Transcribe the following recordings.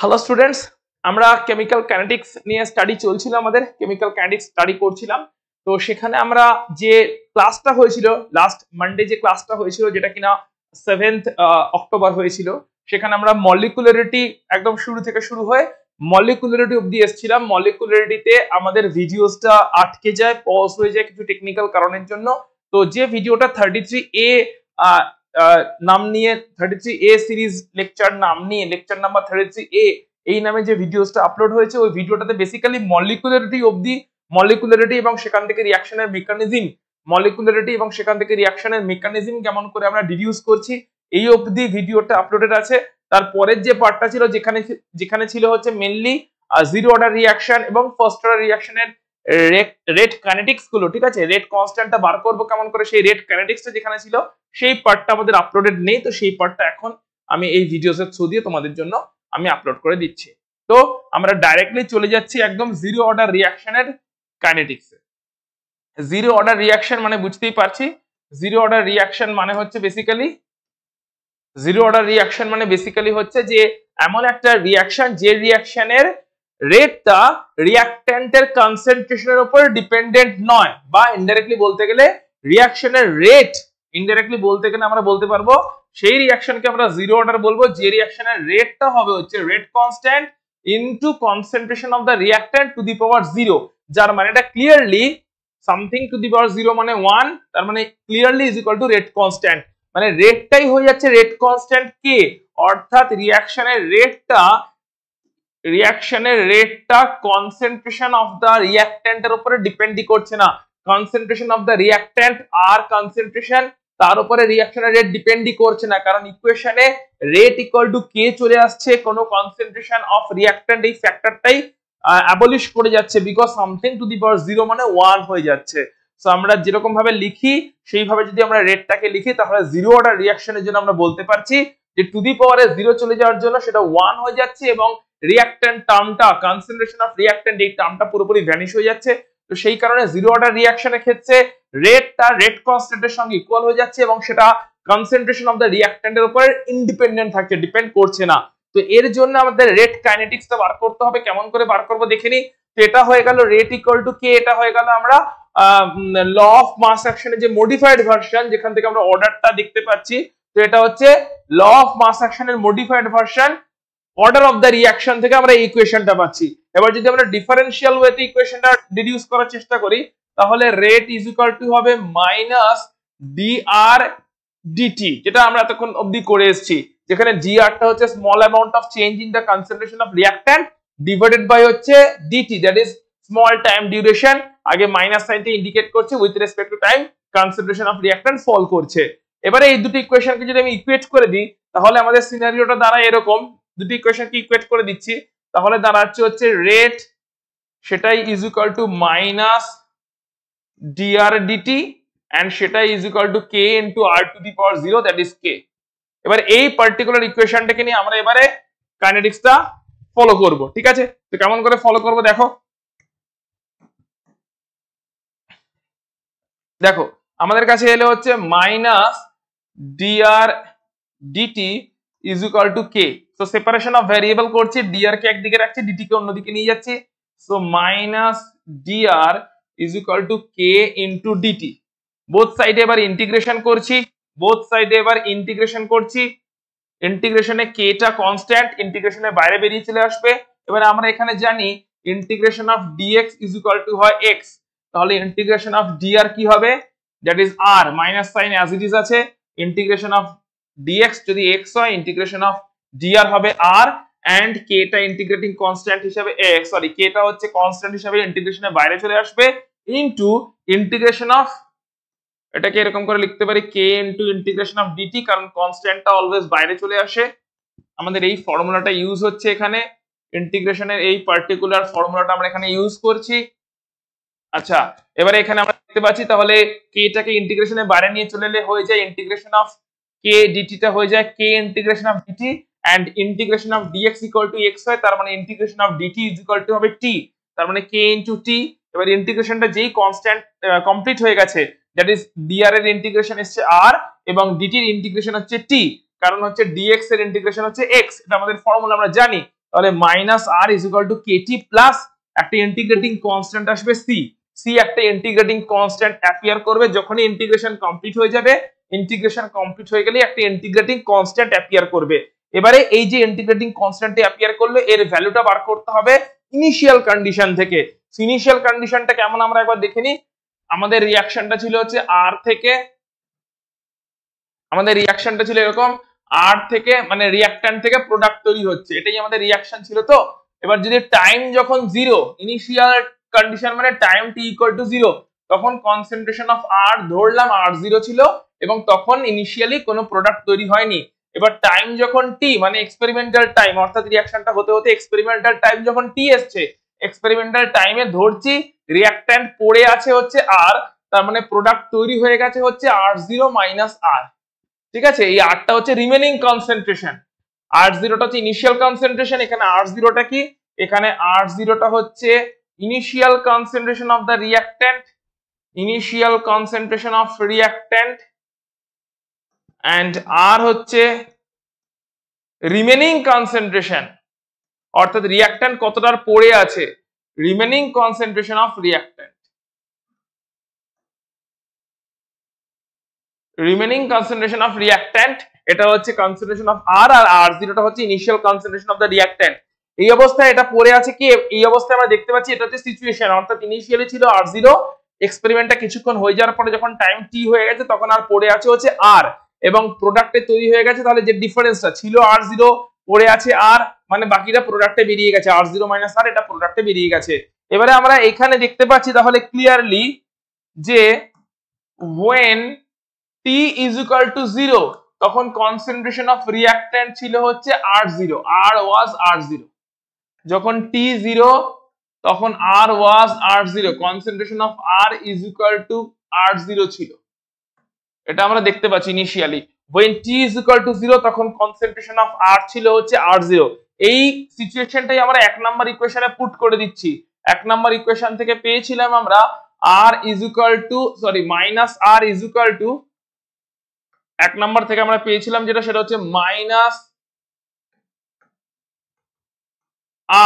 hello students আমরা chemical kinetics নিয়ে study চলছিল আমাদের কেমিক্যাল ক্যানেটিক্স স্টাডি করছিলাম তো সেখানে আমরা যে ক্লাসটা হয়েছিল লাস্ট মানডে যে ক্লাসটা হয়েছিল যেটা কিনা সেভেন্থ অক্টোবর হয়েছিল সেখানে আমরা মলিকুলারিটি একদম শুরু থেকে শুরু হয়ে মলিকুলারিটি অব্দি এসেছিলাম মলিকুলারিটিতে আমাদের ভিডিওসটা আটকে যায় পজ হয়ে যায় কিছু টেকনিক্যাল কারণের জন্য তো যে ভিডিওটা থার্টি থ্রি এ নাম নিয়ে thirty three A series lecture নাম নিয়ে lecture number thirty three A এই নামে যে ভিডিওসটা আপলোড হয়েছে ওই ভিডিওটাতে বেসিক্যালি মলিকুলারিটি অবধি মলিকুলারিটি এবং সেখান থেকে রিয়াকশনের মেকানিজম মলিকুলারিটি এবং সেখান থেকে রিয়াকশনের মেকানিজম কেমন করে আমরা ডিডিউস করছি এই অবধি ভিডিওটা আপলোডেড আছে তারপরের যে পার্টটা ছিল যেখানে যেখানে ছিল হচ্ছে মেনলি জিরো অর্ডার রিয়াকশন এবং ফার্স্ট অর্ডার রিয়াকশনের রেড কানেটিক্স গুলো ঠিক আছে রেড কনস্ট্যান্টটা বার করবো কেমন করে সেই রেড কানেটিক্সটা যেখানে ছিল সেই পার্টটা আমাদের আপলোডেড নেই তো সেই পার্টটা এখন আমি এই ভিডিওসের থ্রু দিয়ে তোমাদের জন্য আমি আপলোড করে দিচ্ছি তো আমরা ডাইরেক্টলি চলে যাচ্ছি একদম জিরো অর্ডার রিয়াকশনের কাইনেটিক্সে জিরো অর্ডার রিয়াকশন মানে বুঝতেই পারছি জিরো অর্ডার রিয়াকশন মানে হচ্ছে বেসিক্যালি জিরো অর্ডার রিয়াকশন মানে বেসিক্যালি হচ্ছে যে এমন একটা রিয়াকশন যে রিয়াকশনের রেটটা রিয়াকট্যান্টের কনসেন্ট্রেশনের উপর ডিপেন্ডেন্ট নয় বা ইনডাইরেক্টলি বলতে গেলে রিয়াকশনের রেট ইনডাইরেক্টলি বলতে গেলে আমরা বলতে পারবো সেই রিয়াকশনকে আমরা জিরো অর্ডার বলবো যে রিয়াকশনের রেটটা হবে হচ্ছে rate constant into concentration of the reactant to the power zero যার মানে এটা clearly something to the power zero মানে ওয়ান তার মানে clearly is equal to rate constant মানে রেটটাই হয়ে যাচ্ছে রেট কনস্ট্যান্ট কে অর্থাৎ রিয়াকশনের রেটটা রিয়াকশনের রেটটা কনসেন্ট্রেশন অফ দ্য এর উপরে ডিপেন্ডই করছে না কনসেন্ট্রেশন অফ দ্য রিয়াক্ট্যান্ট আর কনসেন্ট্রেশন তার উপরে রিয়াকশনের রেট ডিপেন্ডই করছে না কারণ ইকুয়েশনে রেট ইকুয়াল টু কে চলে আসছে কোনো কনসেন্ট্রেশন অফ রিয়াক্ট্যান্ট এই ফ্যাক্টরটাই অ্যাবলিশ করে যাচ্ছে because something to the power zero মানে ওয়ান হয়ে যাচ্ছে সো আমরা যেরকম ভাবে লিখি সেইভাবে যদি আমরা রেটটাকে লিখি তাহলে জিরো অর্ডার রিয়াকশনের জন্য আমরা বলতে পারছি যে টু দি পাওয়ারে জিরো চলে যাওয়ার জন্য সেটা ওয়ান হয়ে যাচ্ছে এবং রিয়াক্ট্যান্ট টার্মটা কনসেন্ট্রেশন অফ রিয়াক্ট্যান্ট এই টার্মটা পুরোপুরি ভ্যানিশ হয়ে যাচ্ছে তো সেই কারণে জিরো অর্ডার রিয়াকশনের ক্ষেত্রে রেটটা রেট কনস্ট্যান্টের সঙ্গে ইকুয়াল হয়ে যাচ্ছে এবং সেটা কনসেন্ট্রেশন অফ দ্য রিয়াক্ট্যান্টের উপর ইন্ডিপেন্ডেন্ট থাকছে ডিপেন্ড করছে না তো এর জন্য আমাদের রেট কাইনেটিক্সটা বার করতে হবে কেমন করে বার করবো দেখেনি তো এটা হয়ে গেল রেট ইকুয়াল টু কে এটা হয়ে গেল আমরা ল অফ মাস অ্যাকশনের যে মডিফাইড ভার্সন যেখান থেকে আমরা অর্ডারটা দেখতে পাচ্ছি তো এটা হচ্ছে ল অফ মাস অ্যাকশনের modified version order of the reaction থেকে আমরা এই ইকুয়েশনটা পাচ্ছি এবার যদি আমরা ডিফারেনশিয়াল ওয়েতে ইকুয়েশনটা ডিডিউস করার চেষ্টা করি তাহলে রেট ইজ ইকুয়াল টু হবে মাইনাস ডিআর ডিটি যেটা আমরা এতক্ষণ অবধি করে এসেছি যেখানে জিআরটা হচ্ছে small amount of change in the concentration of reactant divided by হচ্ছে DT that is small time duration আগে মাইনাস সাইনটা ইন্ডিকেট করছে with respect to time concentration of reactant fall করছে এবারে এই দুটো ইকুয়েশনকে যদি আমি ইকুয়েট করে দিই তাহলে আমাদের সিনারিওটা দ্বারা এরকম দুটি ইকুয়েশনকে ইকুয়েট করে দিচ্ছি তাহলে দাঁড়াচ্ছে হচ্ছে রেট সেটাই is equal to minus DR DT and সেটাই is equal to K to R to the power zero that is K এবার এই পার্টিকুলার ইকুয়েশনটাকে নিয়ে আমরা এবারে কাইনেটিক্সটা ফলো করব ঠিক আছে তো কেমন করে ফলো করব দেখো দেখো আমাদের কাছে এলে হচ্ছে minus DR DT is equal to K so separation of variable করছি ডিআর কে একদিকে রাখছি ডিটি কে অন্যদিকে নিয়ে যাচ্ছি so minus DR is equal to K into DT both সাইডে এবার ইন্টিগ্রেশন করছি বোথ সাইডে এবার ইন্টিগ্রেশন করছি ইন্টিগ্রেশনে কে টা কনস্ট্যান্ট ইন্টিগ্রেশনের বাইরে বেরিয়ে চলে আসবে এবার আমরা এখানে জানি integration of DX is equal to হয় এক্স তাহলে ইন্টিগ্রেশন অফ ডিআর কি হবে that is R minus sign as it is আছে ইন্টিগ্রেশন অফ ডিএক্স যদি এক্স হয় ইন্টিগ্রেশন অফ dr হবে and k টা ইন্টিগ্রেটিং কনস্ট্যান্ট হিসেবে x সরি টা হচ্ছে কনস্ট্যান্ট হিসেবে ইন্টিগ্রেশনের বাইরে চলে আসবে ইনটু ইন্টিগ্রেশন অফ এটাকে এরকম করে লিখতে পারি k into integration of DT কারণ কনস্ট্যান্টটা অলওয়েজ বাইরে চলে আসে আমাদের এই ফর্মুলাটা ইউজ হচ্ছে এখানে ইন্টিগ্রেশনের এই পার্টিকুলার ফর্মুলাটা আমরা এখানে ইউজ করছি আচ্ছা এবারে এখানে আমরা দেখতে পাচ্ছি তাহলে টাকে ইন্টিগ্রেশনের বাইরে নিয়ে চলে এলে হয়ে যায় ইন্টিগ্রেশন অফ কে ডিটিটা হয়ে যায় K integration of DT and integration of DX equal to X হয় তার মানে integration of DT is equal to হবে টি তার মানে k ইন্টু টি এবার ইন্টিগ্রেশনটা যেই কনস্ট্যান্ট কমপ্লিট হয়ে গেছে দ্যাট ইজ dr এর ইন্টিগ্রেশন এসছে আর এবং ডিটির ইন্টিগ্রেশন হচ্ছে টি কারণ হচ্ছে ডিএক্স এর ইন্টিগ্রেশন হচ্ছে এক্স এটা আমাদের ফর্মুলা আমরা জানি তাহলে minus r is equal to kt plus একটা ইন্টিগ্রেটিং কনস্ট্যান্ট আসবে সি সি একটা ইন্টিগ্রেটিং কনস্ট্যান্ট অ্যাপিয়ার করবে যখনই ইন্টিগ্রেশন কমপ্লিট হয়ে যাবে ইন্টিগ্রেশন কমপ্লিট হয়ে গেলে একটা ইন্টিগ্রেটিং কনস্ট্যান্ট অ্যাপিয়ার করবে এবারে এই যে ইন্টিগ্রেটিং কনস্ট্যান্টে অ্যাপিয়ার করলে এর ভ্যালুটা বার করতে হবে ইনিশিয়াল কন্ডিশন থেকে ইনিশিয়াল কন্ডিশনটা কেমন আমরা একবার দেখে নিই আমাদের রিয়াকশনটা ছিল হচ্ছে আর থেকে আমাদের রিয়াকশনটা ছিল এরকম আর থেকে মানে রিয়াক্ট্যান্ট থেকে প্রোডাক্ট তৈরি হচ্ছে এটাই আমাদের রিয়াকশন ছিল তো এবার যদি টাইম যখন জিরো ইনিশিয়াল কন্ডিশন মানে time t equal to zero তখন কনসেন্ট্রেশন অফ আর ধরলাম আর জিরো ছিল এবং তখন ইনিশিয়ালি কোনো প্রোডাক্ট তৈরি হয়নি এবার টাইম যখন টি মানে এক্সপেরিমেন্টাল টাইম অর্থাৎ রিয়াকশনটা হতে হতে এক্সপেরিমেন্টাল টাইম যখন টি এসছে এক্সপেরিমেন্টাল টাইমে ধরছি রিয়াক্ট্যান্ট পড়ে আছে হচ্ছে আর তার মানে প্রোডাক্ট তৈরি হয়ে গেছে হচ্ছে আর জিরো মাইনাস আর ঠিক আছে এই আরটা হচ্ছে রিমেনিং কনসেন্ট্রেশন আর জিরোটা হচ্ছে ইনিশিয়াল কনসেন্ট্রেশন এখানে আর জিরোটা কি এখানে আর জিরোটা হচ্ছে initial concentration of the reactant initial concentration of reactant and r হচ্ছে রিমেনিং কনসেন্ট্রেশন অর্থাৎ রিয়াক্ট্যান্ট কতটার পড়ে আছে remaining concentration of reactant remaining concentration of reactant এটা হচ্ছে concentration of r r r জিরোটা হচ্ছে initial concentration of the reactant এই অবস্থায় এটা পড়ে আছে কি এই অবস্থায় আমরা দেখতে পাচ্ছি এটা হচ্ছে সিচুয়েশন অর্থাৎ ইনিশিয়ালি ছিল আর জিরো এক্সপেরিমেন্টটা কিছুক্ষণ হয়ে যাওয়ার পরে যখন টাইম টি হয়ে গেছে তখন আর পড়ে আছে হচ্ছে আর এবং প্রোডাক্টে তৈরি হয়ে গেছে তাহলে যে ডিফারেন্সটা ছিল আর জিরো পড়ে আছে আর মানে বাকিটা প্রোডাক্টে বেরিয়ে গেছে আর জিরো মাইনাস আর এটা প্রোডাক্টে বেরিয়ে গেছে এবারে আমরা এখানে দেখতে পাচ্ছি তাহলে ক্লিয়ারলি যে when t is equal to zero তখন কনসেন্ট্রেশন অফ রিয়াক্ট্যান্ট ছিল হচ্ছে আর zero R was r zero যখন টি জিরো তখন r was r zero concentration of r is equal to r zero ছিল এটা আমরা দেখতে পাচ্ছি initially when t is equal to zero তখন কনসেন্ট্রেশন অফ আর ছিল হচ্ছে আর জিরো এই সিচুয়েশনটাই আমরা এক নাম্বার ইকুয়েশনে পুট করে দিচ্ছি এক নাম্বার ইকুয়েশন থেকে পেয়েছিলাম আমরা r is equal to sorry minus r is equal to এক নাম্বার থেকে আমরা পেয়েছিলাম যেটা সেটা হচ্ছে minus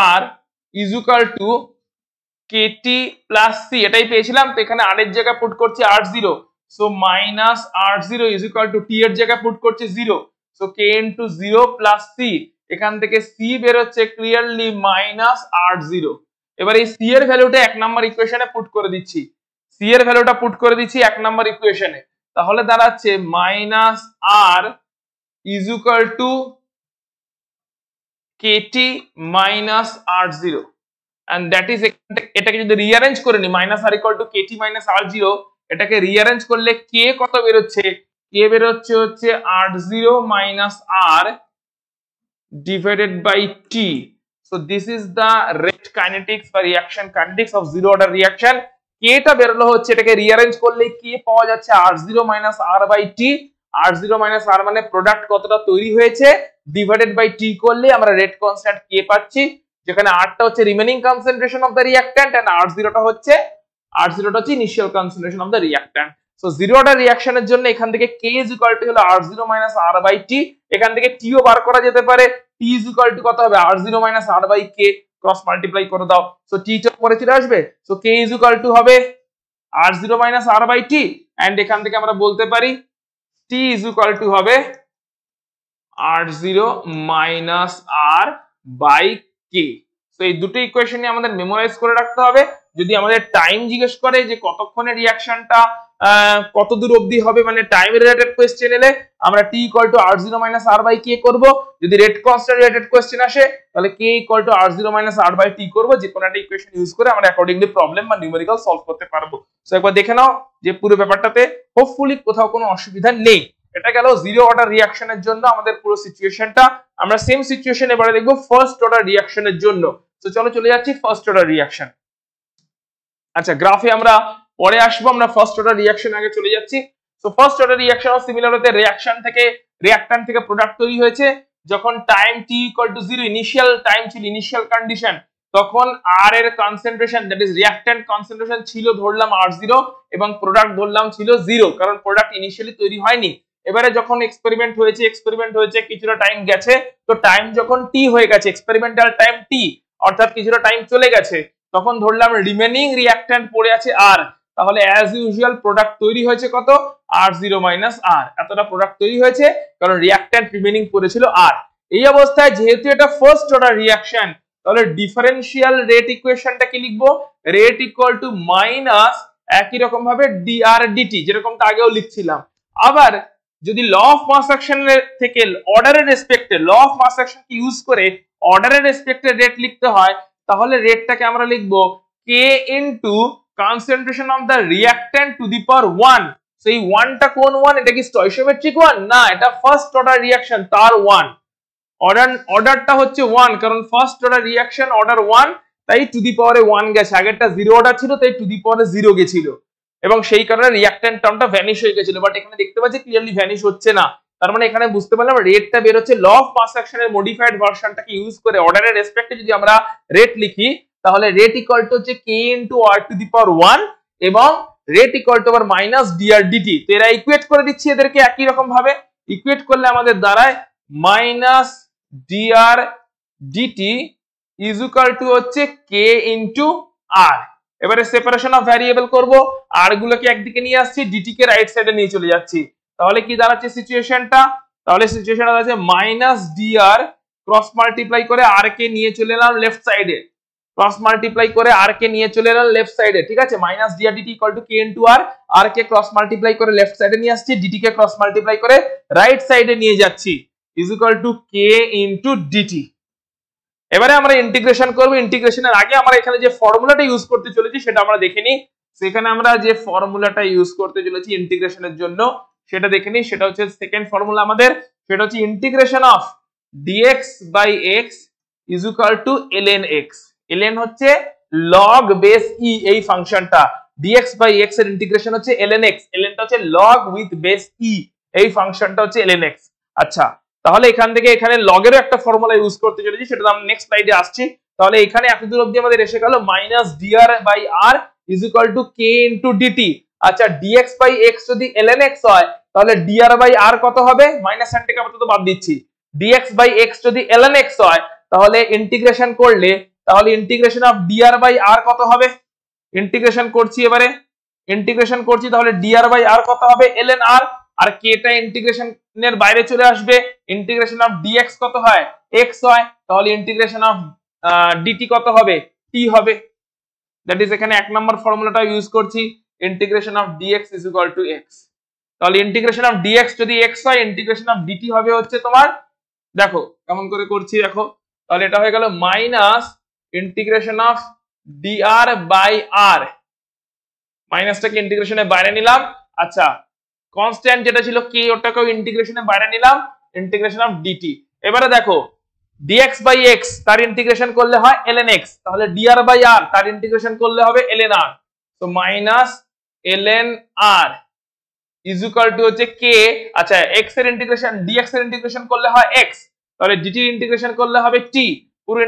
r is equal to kt plus c এটাই পেয়েছিলাম তো এখানে আর এর জায়গায় পুট করছি r zero so minus r zero is equal to t এর জায়গায় পুট করছে zero so k into zero plus c এখান থেকে সি বেরোচ্ছে ক্লিয়ারলি মাইনাস আর জিরো এবার এই সি এর ভ্যালুটা এক নাম্বার ইকুয়েশনে পুট করে দিচ্ছি সি এর ভ্যালুটা পুট করে দিচ্ছি এক নাম্বার ইকুয়েশনে তাহলে দাঁড়াচ্ছে minus r is equal to kt minus r zero and that is এটাকে যদি রিঅ্যারেঞ্জ করে নি minus r equal to kt minus r zero এটাকে রিঅ্যারেঞ্জ করলে কে কত বেরোচ্ছে কে বেরোচ্ছে হচ্ছে আট zero minus r divided by t so this is the rate kinetics বা reaction kinetics of zero order reaction টা বেরোলো হচ্ছে এটাকে রিঅ্যারেঞ্জ করলে কে পাওয়া যাচ্ছে r zero minus r by t r zero minus r মানে প্রোডাক্ট কতটা তৈরি হয়েছে ডিভাইডেড বাই টি করলে আমরা রেট কনস্ট্যান্ট কে পাচ্ছি যেখানে আরটা হচ্ছে remaining concentration of the reactant and r জিরোটা হচ্ছে আর জিরোটা হচ্ছে initial concentration of the reactant so zero order রিয়াকশনের জন্য এখান থেকে কে ইজ ইকুয়াল টু হলো r zero minus r by t এখান থেকে টিও বার করা যেতে পারে টি ইজ ইকুয়াল টু কত হবে r zero minus r by k cross multiply করে দাও সো টি টা পরে চলে আসবে so k is equal to হবে r zero minus r by t and এখান থেকে আমরা বলতে পারি টি ইজ ইকুয়াল টু হবে r zero minus r by k তো এই দুটো নিয়ে আমাদের মেমোরাইজ করে রাখতে হবে যদি আমাদের টাইম জিজ্ঞেস করে যে কতক্ষণে রিয়াকশনটা কত দূর অবধি হবে মানে টাইম রিলেটেড কোয়েশ্চেন এলে আমরা t equal to r zero minus r by k করবো যদি রেড কস্টের রিলেটেড কোয়েশ্চেন আসে তাহলে k equal to r zero minus r by t করবো যে কোনো একটা ইকুয়েশন ইউজ করে আমরা অ্যাকর্ডিংলি প্রবলেম বা নিউমেরিক্যাল সলভ করতে পারবো সো একবার দেখে নাও যে পুরো ব্যাপারটাতে হোপফুলি কোথাও কোনো অসুবিধা নেই এটা গেল জিরো অর্ডার রিয়াকশনের জন্য আমাদের পুরো সিচুয়েশনটা আমরা সেম সিচুয়েশন এবারে দেখবো ফার্স্ট অর্ডার রিয়াকশনের জন্য তো চলো চলে যাচ্ছি ফার্স্ট অর্ডার রিয়াকশন আচ্ছা গ্রাফে আমরা পরে আসবো আমরা ফার্স্ট অর্ডার রিয়াকশন আগে চলে যাচ্ছি তো first order reaction of similar হতে রিয়াকশন থেকে রিয়াকটান থেকে প্রোডাক্ট তৈরি হয়েছে যখন time t equal to zero initial time ছিল ইনিশিয়াল কন্ডিশন তখন আর এর concentration that is reactant concentration ছিল ধরলাম আর জিরো এবং প্রোডাক্ট ধরলাম ছিল জিরো কারণ প্রোডাক্ট ইনিশিয়ালি তৈরি হয়নি এবারে যখন এক্সপেরিমেন্ট হয়েছে এক্সপেরিমেন্ট হয়েছে কিছুটা টাইম গেছে তো টাইম যখন টি হয়ে গেছে এক্সপেরিমেন্টাল টাইম টি অর্থাৎ কিছুটা টাইম চলে গেছে তখন ধরলাম রিমেনিং রিয়াক্ট্যান্ট পড়ে আছে আর তাহলে অ্যাজ ইউজুয়াল প্রোডাক্ট তৈরি হয়েছে কত আর জিরো মাইনাস আর এতটা প্রোডাক্ট তৈরি হয়েছে কারণ রিয়াক্ট্যান্ট রিমেনিং পড়েছিল আর এই অবস্থায় যেহেতু এটা ফার্স্ট অর্ডার রিয়াকশন তাহলে ডিফারেন্সিয়াল রেট ইকুয়েশনটা কি লিখবো রেট ইকুয়াল টু মাইনাস একই রকম ভাবে ডিআর ডিটি যেরকমটা আগেও লিখছিলাম আবার যদি ল অফ মাস থেকে অর্ডারের রেসপেক্টে ল অফ মাস অ্যাকশনকে ইউজ করে অর্ডারের রেসপেক্টে রেট লিখতে হয় তাহলে রেটটাকে আমরা লিখবো k into concentration of the reactant to the power one সেই ওয়ানটা কোন ওয়ান এটা কি স্টয়সোমেট্রিক ওয়ান না এটা ফার্স্ট অর্ডার রিয়াকশন তার ওয়ান অর্ডারটা হচ্ছে ওয়ান কারণ first order reaction order one তাই টু দি পাওয়ারে ওয়ান গেছে আগেরটা জিরো অর্ডার ছিল তাই টু দি পাওয়ারে জিরো গেছিল এবং সেই কারণে রিয়াকট্যান্ট টার্মটা ভ্যানিশ হয়ে গেছিল বাট এখানে দেখতে পাচ্ছি ক্লিয়ারলি ভ্যানিশ হচ্ছে না তার মানে এখানে বুঝতে পারলাম রেটটা ল ইউজ করে অর্ডারের যদি আমরা রেট লিখি তাহলে হচ্ছে কে আর টু দি এবং ডিটি ইকুয়েট করে এদেরকে একই রকম ভাবে ইকুয়েট করলে আমাদের দাঁড়ায় মাইনাস ইজ টু হচ্ছে কে আর এবারে সেপারেশন অফ ভ্যারিয়েবল করবো আর গুলোকে একদিকে নিয়ে আসছি ডিটি কে রাইট সাইডে নিয়ে চলে যাচ্ছি তাহলে কি দাঁড়াচ্ছে সিচুয়েশনটা তাহলে সিচুয়েশনটা দাঁড়াচ্ছে minus d r cross multiply করে আর কে নিয়ে চলে এলাম লেফট সাইডে ক্রস মাল্টিপ্লাই করে আর কে নিয়ে চলে এলাম লেফট সাইডে ঠিক আছে minus d r dt equal to k into r r কে ক্রস মাল্টিপ্লাই করে লেফট সাইডে নিয়ে আসছি ডিটি কে ক্রস মাল্টিপ্লাই করে রাইট সাইডে নিয়ে যাচ্ছি is equal to k in into dt এবারে আমরা ইন্টিগ্রেশন করব ইন্টিগ্রেশনের আগে আমরা এখানে যে ফর্মুলাটা ইউজ করতে চলেছি সেটা আমরা দেখে নিই সেখানে আমরা যে ফর্মুলাটা ইউজ করতে চলেছি ইন্টিগ্রেশনের জন্য সেটা দেখে নিই সেটা হচ্ছে সেকেন্ড ফর্মুলা আমাদের সেটা হচ্ছে integration of dx by x is equal to ln x ln হচ্ছে লগ বেস ই এই ফাংশনটা dx বাই এক্স এর ইন্টিগ্রেশন হচ্ছে ln x ln টা হচ্ছে log উইথ বেস e এই ফাংশনটা হচ্ছে ln x আচ্ছা তাহলে এখান থেকে এখানে log একটা ফর্মুলা ইউজ করতে চলেছি সেটা আমরা নেক্সট স্লাইডে আসছি তাহলে এখানে এত দূর অবধি আমাদের এসে গেল -dr by r is equal to k into dt আচ্ছা dx বাই x যদি ln x হয় তাহলে dr বাই আর কত হবে মাইনাস সাইনটাকে আপাতত বাদ দিচ্ছি ডিএক্স বাই x যদি ln এক্স হয় তাহলে ইন্টিগ্রেশন করলে তাহলে integration of dr by r কত হবে ইন্টিগ্রেশন করছি এবারে ইন্টিগ্রেশন করছি তাহলে dr বাই আর কত হবে r আর টা ইন্টিগ্রেশন এর বাইরে চলে আসবে ইন্টিগ্রেশন অফ ডিএক্স কত হয় এক্স হয় তাহলে ইন্টিগ্রেশন অফ ডিটি কত হবে টি হবে দ্যাট ইজ এখানে এক নম্বর ফর্মুলাটা ইউজ করছি integration of dx x to x তাহলে ইন্টিগ্রেশন অফ ডিএক্স যদি এক্স হয় ইন্টিগ্রেশন অফ ডিটি হবে হচ্ছে তোমার দেখো কেমন করে করছি দেখো তাহলে এটা হয়ে গেল minus integration of dr by r মাইনাসটাকে ইন্টিগ্রেশনের বাইরে নিলাম আচ্ছা কনস্ট্যান্ট যেটা ছিল কে ওটাকেও ইন্টিগ্রেশনের বাইরে নিলাম ইন্টিগ্রেশন অফ ডিটি এবারে দেখো ডিএক্স বাই এক্স তার ইন্টিগ্রেশন করলে হয় এলএন এক্স তাহলে ডিআর বাই আর তার ইন্টিগ্রেশন করলে হবে এলএন আর তো minus ln r is equal to হচ্ছে কে আচ্ছা এক্স এর ডিএক্স এর করলে হয় ইন্টিগ্রেশন করলে হবে টি পুরো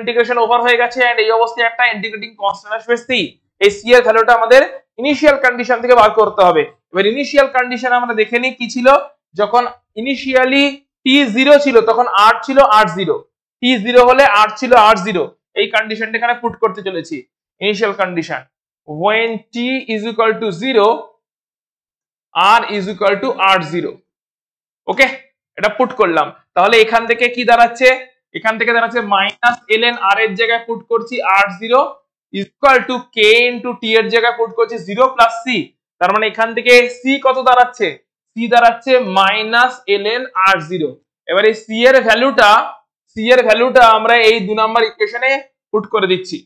ওভার হয়ে গেছে এই অবস্থায় একটা সি ভ্যালুটা আমাদের ইনিশিয়াল কন্ডিশন থেকে বার করতে হবে এবার ইনিশিয়াল কন্ডিশন আমরা দেখে নিই কি ছিল যখন ইনিশিয়ালি টি জিরো ছিল তখন আর ছিল আর জিরো টি জিরো হলে আর ছিল আর জিরো এই কন্ডিশনটা এখানে পুট করতে চলেছি initial condition when t is equal to zero r is equal to r zero okay এটা পুট করলাম তাহলে এখান থেকে কি দাঁড়াচ্ছে এখান থেকে দাঁড়াচ্ছে মাইনাস এল এন আর এর জায়গায় পুট করছি r zero is equal to K to t এর জায়গায় পুট করছি জিরো প্লাস সি তার মানে এখান থেকে সি কত দাঁড়াচ্ছে সি দাঁড়াচ্ছে minus l n r zero এবারে সি এর ভ্যালুটা সি এর ভ্যালুটা আমরা এই দু নম্বর ইকুয়েশনে পুট করে দিচ্ছি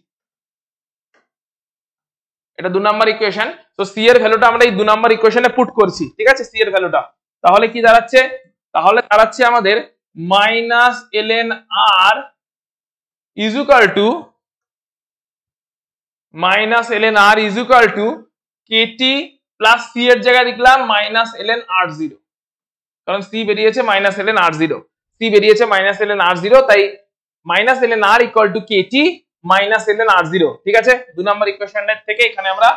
এটা দু নম্বর ইকুয়েশন তো সি এর ভ্যালুটা আমরা এই দু নম্বর ইকুয়েশনে পুট করছি ঠিক আছে সি এর ভ্যালুটা তাহলে কি দাঁড়াচ্ছে তাহলে দাঁড়াচ্ছে আমাদের minus l n r is equal to minus l n r is equal to kt plus c এর জায়গায় লিখলাম minus l n r zero কারণ সি বেরিয়েছে minus l n r zero c বেরিয়েছে minus l n r zero তাই minus l n r equal to kt minus l n r zero ঠিক আছে দু নম্বর ইকুয়েশনের থেকে এখানে আমরা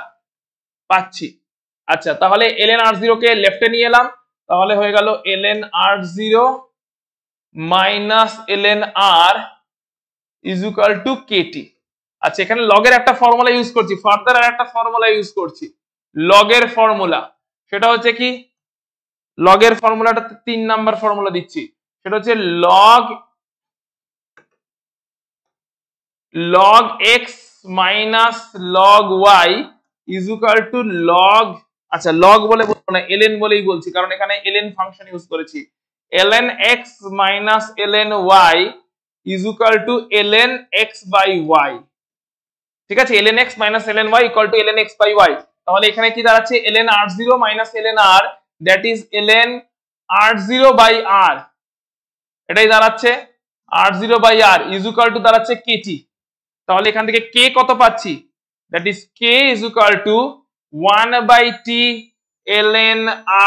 পাচ্ছি আচ্ছা তাহলে এল এন আর জিরো কে লেফটে নিয়ে এলাম তাহলে হয়ে গেল l n r zero minus l n r is equal to kt আচ্ছা এখানে লগের একটা ফর্মুলা ইউজ করছি ফার্দার আর একটা ফর্মুলা ইউজ করছি লগের ফর্মুলা সেটা হচ্ছে কি লগের ফর্মুলাটা তিন নাম্বার ফর্মুলা দিচ্ছি সেটা হচ্ছে log log x minus log y is equal to log আচ্ছা লগ বলে বলবো না এলএন বলেই বলছি কারণ এখানে এলএন ফাংশন ইউজ করেছি ln x minus ln y is equal to ln x by y ঠিক আছে ln x minus ln y equal to ln x by y তাহলে এখানে কি দাঁড়াচ্ছে ln r0 minus ln r that is ln r0 by r এটাই দাঁড়াচ্ছে r0 by r is equal to দাঁড়াচ্ছে kt তাহলে এখান থেকে k কত পাচ্ছি that is k is equal to 1 by t ln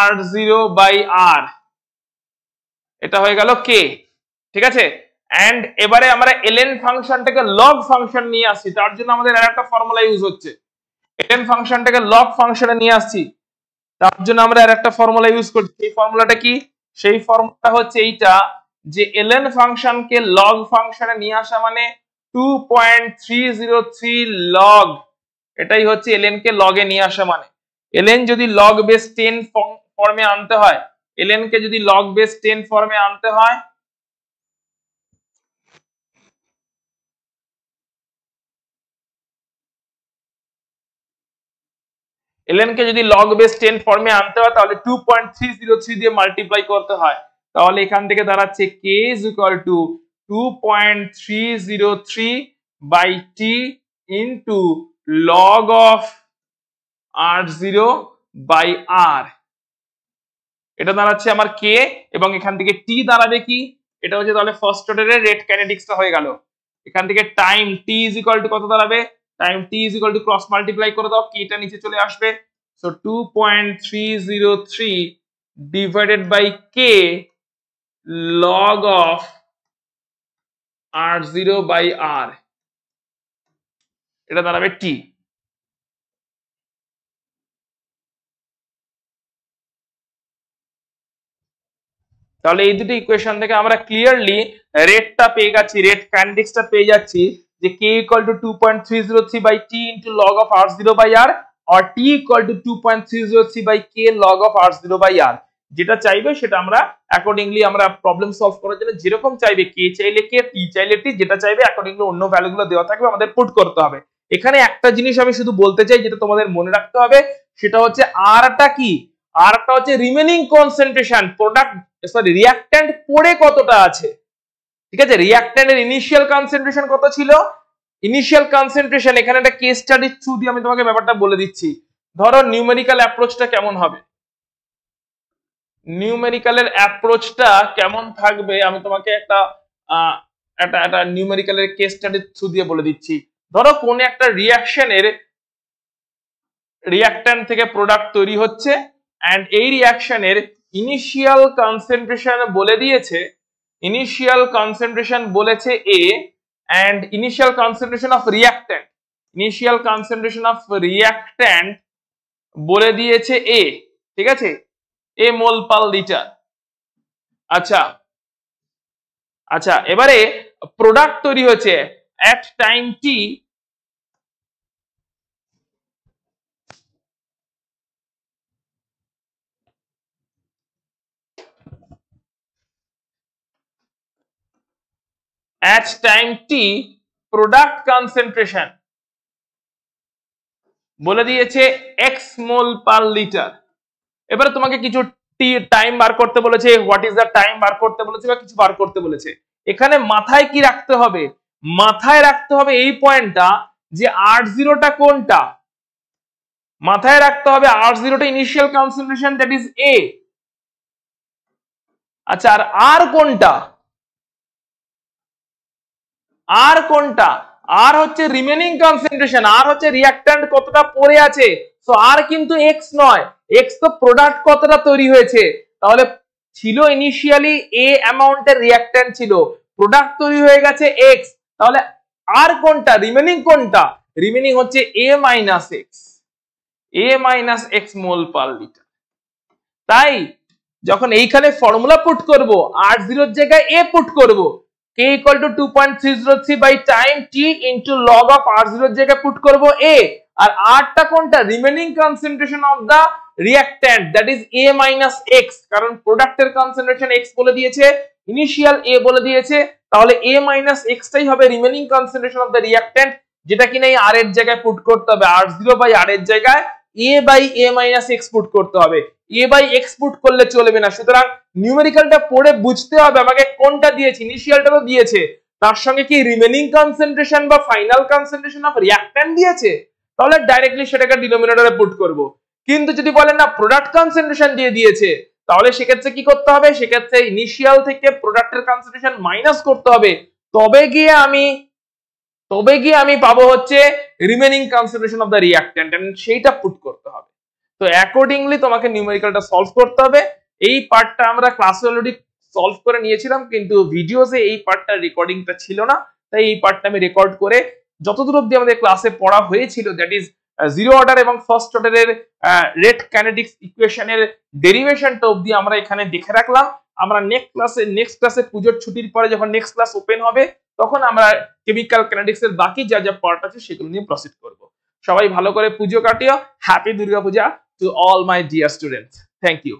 r0 by r এটা হয়ে গেল k ঠিক আছে এন্ড এবারে আমরা ln ফাংশনটাকে লগ ফাংশন নিয়ে আসছি তার জন্য আমাদের আরেকটা ফর্মুলা ইউজ হচ্ছে ln ফাংশনটাকে লগ ফাংশনে নিয়ে আসছি তার জন্য আমরা আরেকটা ফর্মুলা ইউজ করছি এই ফর্মুলাটা কি সেই ফর্মুলাটা হচ্ছে এইটা যে ln ফাংশনকে লগ ফাংশনে নিয়ে আসা মানে 2.303 log এটাই হচ্ছে এলএন কে লগে নিয়ে আসা মানে এলএন যদি লগ বেস টেন ফর্মে আনতে হয় এলএন কে যদি লগ বেস টেন ফর্মে আনতে হয় এলএন কে যদি লগ বেস টেন ফর্মে আনতে হয় তাহলে two point three zero three দিয়ে মাল্টিপ্লাই করতে হয় তাহলে এখান থেকে দাঁড়াচ্ছে k is equal to two point three zero three by t into log of r0 by r এটা দাঁড়াচ্ছে আমার কে এবং এখান থেকে টি দাঁড়াবে কি এটা হচ্ছে তাহলে ফার্স্ট অর্ডারের রেড কাইনেটিক্সটা হয়ে গেল এখান থেকে টাইম টি ইজ টু কত দাঁড়াবে time t to cross multiply করে দাও এটা নিচে চলে আসবে so two point three zero three divided by k log of r0 by r এটা দাঁড়াবে টি তাহলে এই দুটি ইকুয়েশন থেকে আমরা ক্লিয়ারলি রেটটা পেয়ে যাচ্ছি রেট ক্যান্ডিক্সটা পেয়ে যাচ্ছি যে k equal to two point three zero three by t into log of r zero by r আর t equal to two point three zero three by k log of r zero by r যেটা চাইবে সেটা আমরা accordingly আমরা problem solve করার জন্য যেরকম চাইবে কে চাইলে কে টি চাইলে টি যেটা চাইবে অ্যাকর্ডিংলি অন্য ভ্যালুগুলো দেওয়া থাকবে আমাদের পুট করতে হবে এখানে একটা জিনিস আমি শুধু বলতে চাই যেটা তোমাদের মনে রাখতে হবে সেটা হচ্ছে আরটা কি আরটা হচ্ছে remaining concentration product sorry reactant পড়ে কতটা আছে ঠিক আছে রিয়াক্ট্যান্টের ইনিশিয়াল কনসেন্ট্রেশন কত ছিল ইনিশিয়াল কনসেন্ট্রেশন এখানে একটা কেস স্টাডি থ্রু দিয়ে আমি তোমাকে ব্যাপারটা বলে দিচ্ছি ধরো নিউমেরিক্যাল অ্যাপ্রোচটা কেমন হবে নিউমেরিক্যালের অ্যাপ্রোচটা কেমন থাকবে আমি তোমাকে একটা একটা একটা নিউমেরিক্যালের কেস স্টাডি থ্রু দিয়ে বলে দিচ্ছি ধরো কোন একটা রিয়াকশনের রিয়াক্ট্যান্ট থেকে প্রোডাক্ট তৈরি হচ্ছে অ্যান্ড এই রিয়াকশনের ইনিশিয়াল কনসেন্ট্রেশন বলে দিয়েছে ইনিশিয়াল কনসেন্ট্রেশন বলেছে a and initial concentration of reactant initial concentration of reactant বলে দিয়েছে এ ঠিক আছে এ মোল পার লিটার আচ্ছা আচ্ছা এবারে প্রোডাক্ট তৈরি হয়েছে at time t at time t product concentration বলে দিয়েছে x মোল পার লিটার এবারে তোমাকে কিছু টাইম বার করতে বলেছে হোয়াট ইজ দ্য টাইম বার করতে বলেছে বা কিছু বার করতে বলেছে এখানে মাথায় কি রাখতে হবে মাথায় রাখতে হবে এই পয়েন্টটা যে আর জিরোটা কোনটা মাথায় রাখতে হবে আর জিরোটা initial concentration that is a আচ্ছা আর আর কোনটা আর কোনটা আর হচ্ছে রিমেনিং কনসেন্ট্রেশন আর হচ্ছে রিয়াক্ট্যান্ট কতটা পড়ে আছে সো আর কিন্তু এক্স নয় এক্স তো প্রোডাক্ট কতটা তৈরি হয়েছে তাহলে ছিল ইনিশিয়ালি এ অ্যামাউন্টের রিয়াক্ট্যান্ট ছিল প্রোডাক্ট তৈরি হয়ে গেছে এক্স তাহলে আর কোনটা রিমেনিং কোনটা রিমেনিং হচ্ছে a minus x a minus x mole per litre তাই যখন এইখানে ফর্মুলা পুট করব আর জিরোর জায়গায় এ পুট করবো k equal to 2.303 by time t into log of r0 এর জায়গায় পুট করব a আর r টা কোনটা remaining concentration of the reactant that is a minus x কারণ প্রোডাক্টের কনসেন্ট্রেশন এক্স বলে দিয়েছে ইনিশিয়াল এ বলে দিয়েছে তাহলে এ মাইনাস x টাই হবে remaining concentration of the reactant যেটা কিনা এই r এর জায়গায় পুট করতে হবে আর জিরো বাই আর এর জায়গায় a by a minus x put করতে হবে এ বাই x পুট করলে চলবে না সুতরাং নিউমেরিক্যালটা পড়ে বুঝতে হবে আমাকে কোনটা দিয়েছে ইনিশিয়ালটা তো দিয়েছে তার সঙ্গে কি রিমেনিং কনসেন্ট্রেশন বা ফাইনাল কনসেন্ট্রেশন অফ রিয়াক্ট্যান্ট দিয়েছে তাহলে ডাইরেক্টলি সেটাকে ডিনোমিনেটরে পুট করব কিন্তু যদি বলেন না প্রোডাক্ট কনসেন্ট্রেশন দিয়ে দিয়েছে তাহলে সেক্ষেত্রে কি করতে হবে সেক্ষেত্রে ইনিশিয়াল থেকে প্রোডাক্টের কনসেন্ট্রেশন মাইনাস করতে হবে তবে গিয়ে আমি তবে গিয়ে আমি পাবো হচ্ছে remaining concentration of the reactant সেইটা পুট করতে হবে তো অ্যাকর্ডিংলি তোমাকে নিউমেরিক্যালটা সলভ করতে হবে এই পার্টটা আমরা ক্লাসে অলরেডি সলভ করে নিয়েছিলাম কিন্তু ভিডিওসে এই পার্টটা রেকর্ডিংটা ছিল না তাই এই পার্টটা আমি রেকর্ড করে যতদূর অব্দি আমাদের ক্লাসে পড়া হয়েছিল দ্যাট ইজ জিরো অর্ডার এবং ফার্স্ট অর্ডারের রেট কাইনেটিক্স ইকুয়েশনের ডেরিভেশনটা অবধি আমরা এখানে দেখে রাখলাম আমরা নেক্সট ক্লাসে নেক্সট ক্লাসে পুজোর ছুটির পরে যখন নেক্সট ক্লাস ওপেন হবে তখন আমরা কেমিক্যাল এর বাকি যা যা পার্ট আছে সেগুলো নিয়ে প্রসিড করব সবাই ভালো করে পুজো কাটিও happy Puja to all my dear students thank you